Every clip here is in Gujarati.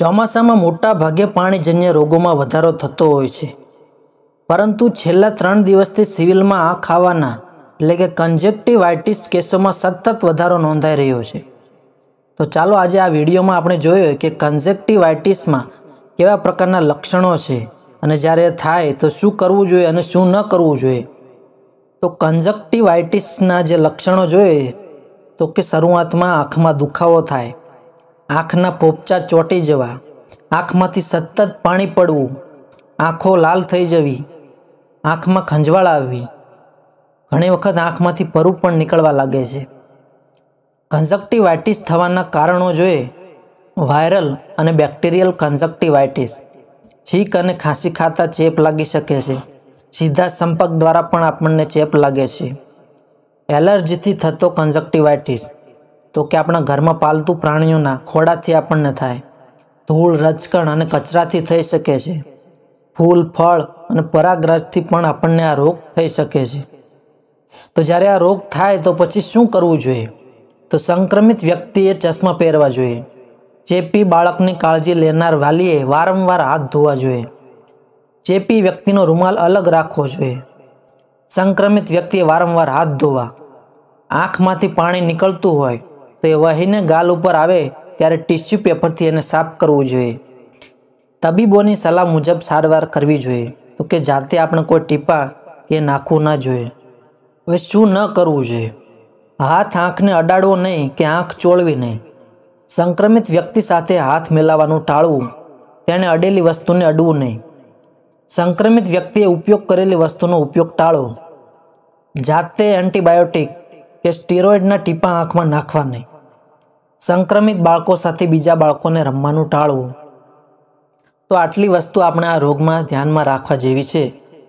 ચોમાસામાં મોટા ભાગે પાણીજન્ય રોગોમાં વધારો થતો હોય છે પરંતુ છેલ્લા ત્રણ દિવસથી સિવિલમાં આ ખાવાના એટલે કે કન્જેક્ટિવાઇટિસ કેસોમાં સતત વધારો નોંધાઈ રહ્યો છે તો ચાલો આજે આ વિડીયોમાં આપણે જોયું કે કન્ઝેક્ટિવાઇટિસમાં કેવા પ્રકારના લક્ષણો છે અને જ્યારે થાય તો શું કરવું જોઈએ અને શું ન કરવું જોઈએ તો કન્ઝક્ટિવાઇટિસના જે લક્ષણો જોઈએ તો કે શરૂઆતમાં આંખમાં દુખાવો થાય આંખના પોપચા ચોંટી જવા આંખમાંથી સતત પાણી પડવું આંખો લાલ થઈ જવી આંખમાં ખંજવાળ આવવી ઘણી વખત આંખમાંથી પરુ પણ નીકળવા લાગે છે કન્ઝક્ટિવાઇટિસ થવાના કારણો જોઈએ વાયરલ અને બેક્ટેરિયલ કન્ઝક્ટિવાઇટિસ છીક અને ખાંસી ખાતા ચેપ લાગી શકે છે સીધા સંપર્ક દ્વારા પણ આપણને ચેપ લાગે છે એલર્જીથી થતો કન્ઝક્ટિવાઇટિસ તો કે આપણા ઘરમાં પાલતુ પ્રાણીઓના ખોડાથી આપણને થાય ધૂળ રચકણ અને કચરાથી થઈ શકે છે ફૂલ ફળ અને પરાગરજથી પણ આપણને આ રોગ થઈ શકે છે તો જ્યારે આ રોગ થાય તો પછી શું કરવું જોઈએ તો સંક્રમિત વ્યક્તિએ ચશ્મા પહેરવા જોઈએ ચેપી બાળકની કાળજી લેનાર વાલીએ વારંવાર હાથ ધોવા જોઈએ ચેપી વ્યક્તિનો રૂમાલ અલગ રાખવો જોઈએ સંક્રમિત વ્યક્તિએ વારંવાર હાથ ધોવા આંખમાંથી પાણી નીકળતું હોય તો એ વહીને ગાલ ઉપર આવે ત્યારે ટિશ્યુ પેપરથી એને સાફ કરવું જોઈએ તબીબોની સલાહ મુજબ સારવાર કરવી જોઈએ તો કે જાતે આપણે કોઈ ટીપા એ નાખવું ન જોઈએ હવે શું ન કરવું જોઈએ હાથ આંખને અડાડવો નહીં કે આંખ ચોળવી નહીં સંક્રમિત વ્યક્તિ સાથે હાથ મિલાવવાનું ટાળવું તેણે અડેલી વસ્તુને અડવું નહીં સંક્રમિત વ્યક્તિએ ઉપયોગ કરેલી વસ્તુનો ઉપયોગ ટાળો જાતે એન્ટીબાયોટિક કે સ્ટીરોઇડના ટીપા આંખમાં નાખવા નહીં સંક્રમિત બાળકો સાથે બીજા બાળકોને રમવાનું ટાળવું તો આટલી વસ્તુ આપણે આ રોગમાં ધ્યાનમાં રાખવા જેવી છે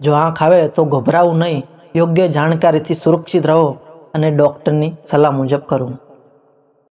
જો આંખ આવે તો ગભરાવું નહીં યોગ્ય જાણકારીથી સુરક્ષિત રહો અને ડૉક્ટરની સલાહ મુજબ કરવું